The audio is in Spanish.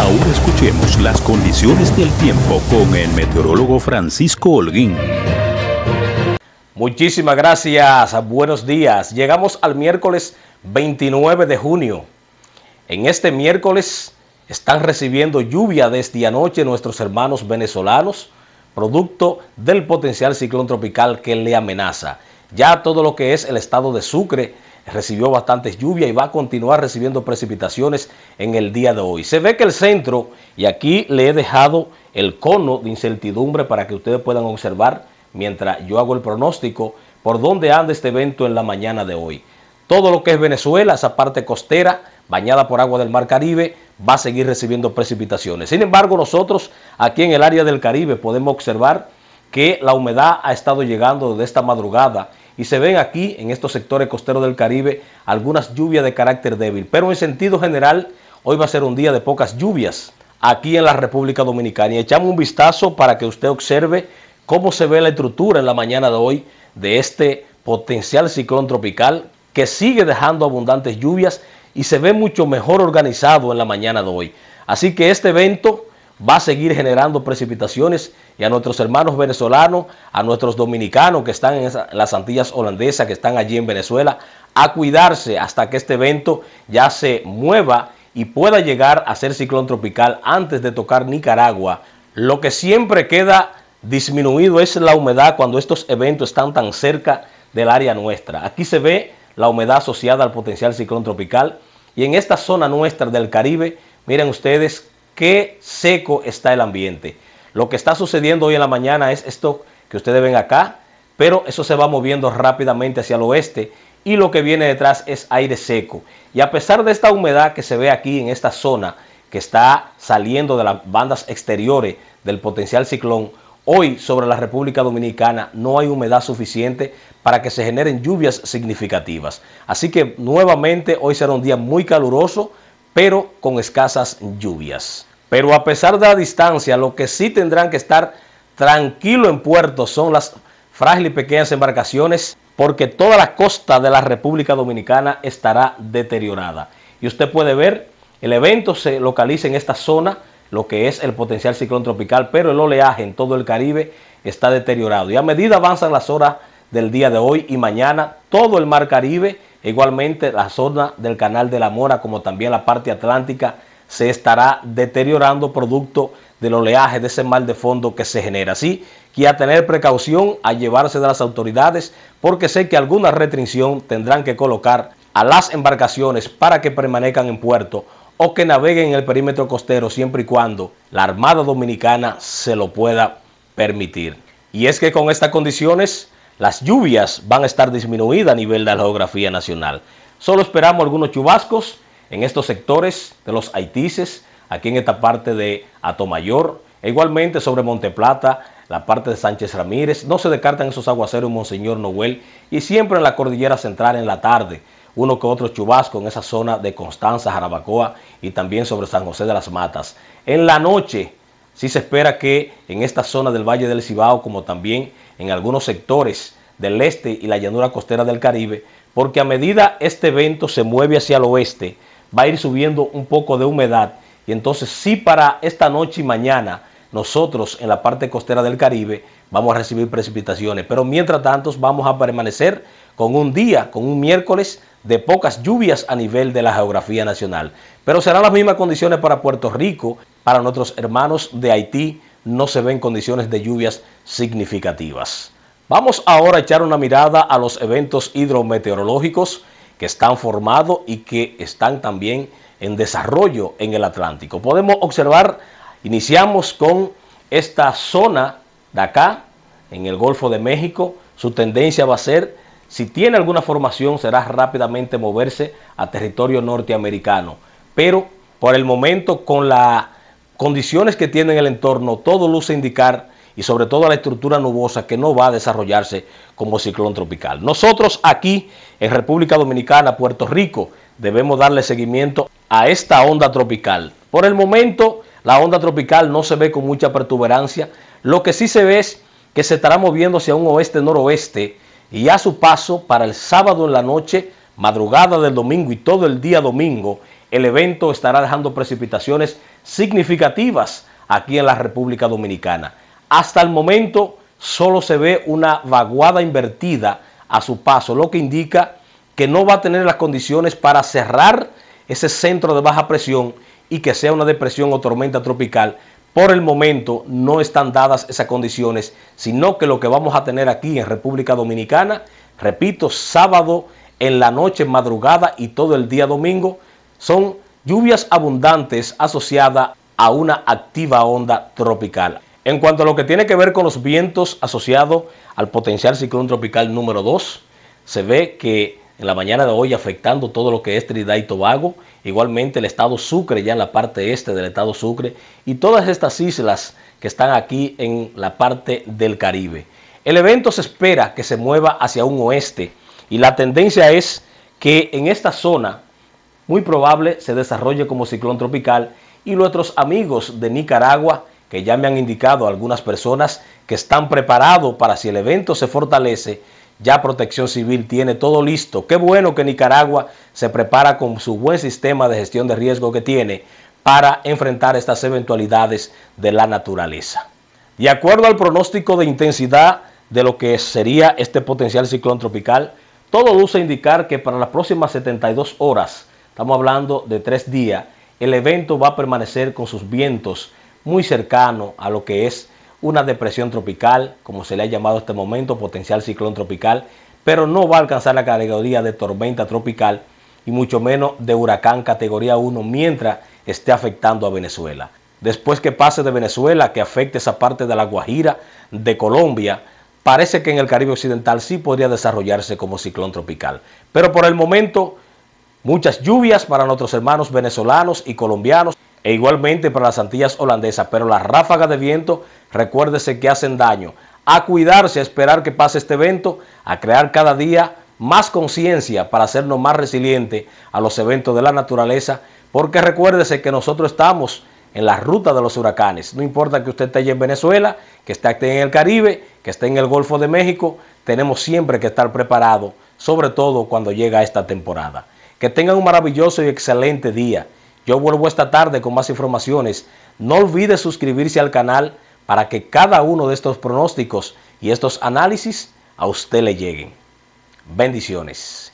Ahora escuchemos las condiciones del tiempo con el meteorólogo Francisco Holguín. Muchísimas gracias, buenos días. Llegamos al miércoles 29 de junio. En este miércoles están recibiendo lluvia desde anoche nuestros hermanos venezolanos, producto del potencial ciclón tropical que le amenaza. Ya todo lo que es el estado de Sucre, recibió bastantes lluvias y va a continuar recibiendo precipitaciones en el día de hoy. Se ve que el centro, y aquí le he dejado el cono de incertidumbre para que ustedes puedan observar mientras yo hago el pronóstico por dónde anda este evento en la mañana de hoy. Todo lo que es Venezuela, esa parte costera, bañada por agua del Mar Caribe, va a seguir recibiendo precipitaciones. Sin embargo, nosotros aquí en el área del Caribe podemos observar que la humedad ha estado llegando desde esta madrugada y se ven aquí en estos sectores costeros del Caribe algunas lluvias de carácter débil. Pero en sentido general, hoy va a ser un día de pocas lluvias aquí en la República Dominicana. Y echamos un vistazo para que usted observe cómo se ve la estructura en la mañana de hoy de este potencial ciclón tropical que sigue dejando abundantes lluvias y se ve mucho mejor organizado en la mañana de hoy. Así que este evento va a seguir generando precipitaciones y a nuestros hermanos venezolanos, a nuestros dominicanos que están en las Antillas holandesas, que están allí en Venezuela, a cuidarse hasta que este evento ya se mueva y pueda llegar a ser ciclón tropical antes de tocar Nicaragua. Lo que siempre queda disminuido es la humedad cuando estos eventos están tan cerca del área nuestra. Aquí se ve la humedad asociada al potencial ciclón tropical y en esta zona nuestra del Caribe, miren ustedes qué seco está el ambiente. Lo que está sucediendo hoy en la mañana es esto que ustedes ven acá, pero eso se va moviendo rápidamente hacia el oeste y lo que viene detrás es aire seco. Y a pesar de esta humedad que se ve aquí en esta zona, que está saliendo de las bandas exteriores del potencial ciclón, hoy sobre la República Dominicana no hay humedad suficiente para que se generen lluvias significativas. Así que nuevamente hoy será un día muy caluroso, pero con escasas lluvias. Pero a pesar de la distancia, lo que sí tendrán que estar tranquilo en puerto son las frágiles y pequeñas embarcaciones, porque toda la costa de la República Dominicana estará deteriorada. Y usted puede ver, el evento se localiza en esta zona, lo que es el potencial ciclón tropical, pero el oleaje en todo el Caribe está deteriorado. Y a medida avanzan las horas del día de hoy y mañana, todo el mar Caribe Igualmente, la zona del Canal de la Mora, como también la parte atlántica, se estará deteriorando producto del oleaje de ese mal de fondo que se genera. Así que a tener precaución, a llevarse de las autoridades, porque sé que alguna restricción tendrán que colocar a las embarcaciones para que permanezcan en puerto o que naveguen en el perímetro costero siempre y cuando la Armada Dominicana se lo pueda permitir. Y es que con estas condiciones las lluvias van a estar disminuidas a nivel de la geografía nacional. Solo esperamos algunos chubascos en estos sectores de los Haitises, aquí en esta parte de Atomayor, e igualmente sobre Monteplata, la parte de Sánchez Ramírez. No se descartan esos aguaceros, Monseñor Noel, y siempre en la cordillera central en la tarde, uno que otro chubasco en esa zona de Constanza, Jarabacoa y también sobre San José de las Matas. En la noche, Sí se espera que en esta zona del Valle del Cibao, como también en algunos sectores del este y la llanura costera del Caribe, porque a medida este evento se mueve hacia el oeste, va a ir subiendo un poco de humedad y entonces sí para esta noche y mañana nosotros en la parte costera del Caribe vamos a recibir precipitaciones, pero mientras tanto vamos a permanecer con un día, con un miércoles de pocas lluvias a nivel de la geografía nacional. Pero serán las mismas condiciones para Puerto Rico, para nuestros hermanos de Haití no se ven condiciones de lluvias significativas. Vamos ahora a echar una mirada a los eventos hidrometeorológicos que están formados y que están también en desarrollo en el Atlántico. Podemos observar, iniciamos con esta zona de acá, en el Golfo de México, su tendencia va a ser, si tiene alguna formación, será rápidamente moverse a territorio norteamericano. Pero por el momento, con la condiciones que tiene el entorno, todo luce indicar y sobre todo la estructura nubosa que no va a desarrollarse como ciclón tropical. Nosotros aquí en República Dominicana, Puerto Rico, debemos darle seguimiento a esta onda tropical. Por el momento, la onda tropical no se ve con mucha pertuberancia, Lo que sí se ve es que se estará moviendo hacia un oeste-noroeste y a su paso para el sábado en la noche, madrugada del domingo y todo el día domingo, el evento estará dejando precipitaciones significativas aquí en la República Dominicana. Hasta el momento solo se ve una vaguada invertida a su paso, lo que indica que no va a tener las condiciones para cerrar ese centro de baja presión y que sea una depresión o tormenta tropical. Por el momento no están dadas esas condiciones, sino que lo que vamos a tener aquí en República Dominicana, repito, sábado en la noche, madrugada y todo el día domingo, son lluvias abundantes asociadas a una activa onda tropical. En cuanto a lo que tiene que ver con los vientos asociados al potencial ciclón tropical número 2, se ve que en la mañana de hoy afectando todo lo que es Trinidad y Tobago, igualmente el estado Sucre, ya en la parte este del estado Sucre, y todas estas islas que están aquí en la parte del Caribe. El evento se espera que se mueva hacia un oeste y la tendencia es que en esta zona muy probable se desarrolle como ciclón tropical y nuestros amigos de Nicaragua, que ya me han indicado algunas personas que están preparados para si el evento se fortalece, ya Protección Civil tiene todo listo. Qué bueno que Nicaragua se prepara con su buen sistema de gestión de riesgo que tiene para enfrentar estas eventualidades de la naturaleza. De acuerdo al pronóstico de intensidad de lo que sería este potencial ciclón tropical, todo luce indicar que para las próximas 72 horas Estamos hablando de tres días. El evento va a permanecer con sus vientos muy cercano a lo que es una depresión tropical, como se le ha llamado este este momento, potencial ciclón tropical, pero no va a alcanzar la categoría de tormenta tropical y mucho menos de huracán categoría 1 mientras esté afectando a Venezuela. Después que pase de Venezuela, que afecte esa parte de la Guajira, de Colombia, parece que en el Caribe Occidental sí podría desarrollarse como ciclón tropical. Pero por el momento Muchas lluvias para nuestros hermanos venezolanos y colombianos e igualmente para las Antillas holandesas, pero las ráfagas de viento, recuérdese que hacen daño. A cuidarse, a esperar que pase este evento, a crear cada día más conciencia para hacernos más resilientes a los eventos de la naturaleza, porque recuérdese que nosotros estamos en la ruta de los huracanes. No importa que usted esté en Venezuela, que esté en el Caribe, que esté en el Golfo de México, tenemos siempre que estar preparados, sobre todo cuando llega esta temporada. Que tengan un maravilloso y excelente día. Yo vuelvo esta tarde con más informaciones. No olvide suscribirse al canal para que cada uno de estos pronósticos y estos análisis a usted le lleguen. Bendiciones.